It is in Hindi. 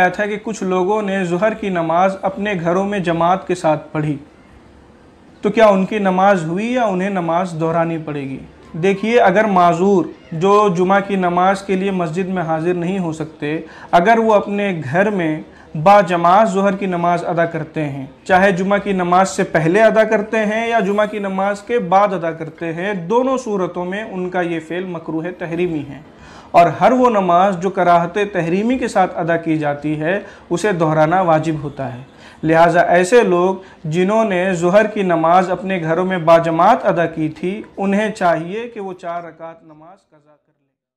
आया था कि कुछ लोगों ने जहर की नमाज अपने घरों में जमात के साथ पढ़ी तो क्या उनकी नमाज हुई या उन्हें नमाज दोहरानी पड़ेगी देखिए अगर माजूर जो जुमा की नमाज के लिए मस्जिद में हाजिर नहीं हो सकते अगर वो अपने घर में बाजमात जहर की नमाज अदा करते हैं चाहे जुमा की नमाज से पहले अदा करते हैं या जुमा की नमाज के बाद अदा करते हैं दोनों सूरतों में उनका ये फ़ेल है तहरीमी है और हर वो नमाज जो कराहत तहरीमी के साथ अदा की जाती है उसे दोहराना वाजिब होता है लिहाजा ऐसे लोग जिन्होंने जहर की नमाज अपने घरों में बाजमात अदा की थी उन्हें चाहिए कि वो चार रकात नमाज कज़ा